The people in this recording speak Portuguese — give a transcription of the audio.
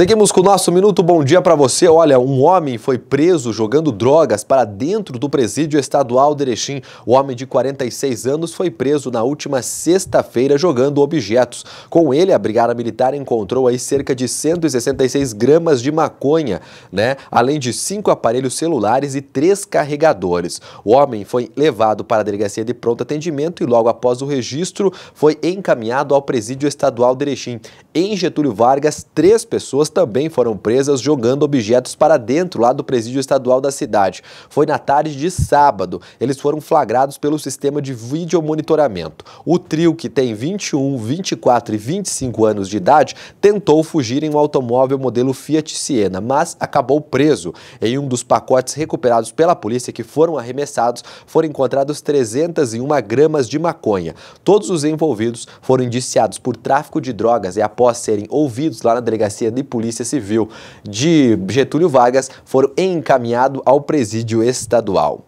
Seguimos com o nosso Minuto Bom Dia para você. Olha, um homem foi preso jogando drogas para dentro do presídio estadual de Erechim. O homem de 46 anos foi preso na última sexta-feira jogando objetos. Com ele, a Brigada Militar encontrou aí cerca de 166 gramas de maconha, né? Além de cinco aparelhos celulares e três carregadores. O homem foi levado para a delegacia de pronto atendimento e logo após o registro foi encaminhado ao presídio estadual de Erechim. Em Getúlio Vargas, três pessoas também foram presas jogando objetos para dentro lá do presídio estadual da cidade. Foi na tarde de sábado. Eles foram flagrados pelo sistema de vídeo monitoramento. O trio, que tem 21, 24 e 25 anos de idade, tentou fugir em um automóvel modelo Fiat Siena, mas acabou preso. Em um dos pacotes recuperados pela polícia que foram arremessados, foram encontrados 301 gramas de maconha. Todos os envolvidos foram indiciados por tráfico de drogas e após serem ouvidos lá na delegacia de polícia, Polícia Civil de Getúlio Vargas foram encaminhados ao presídio estadual.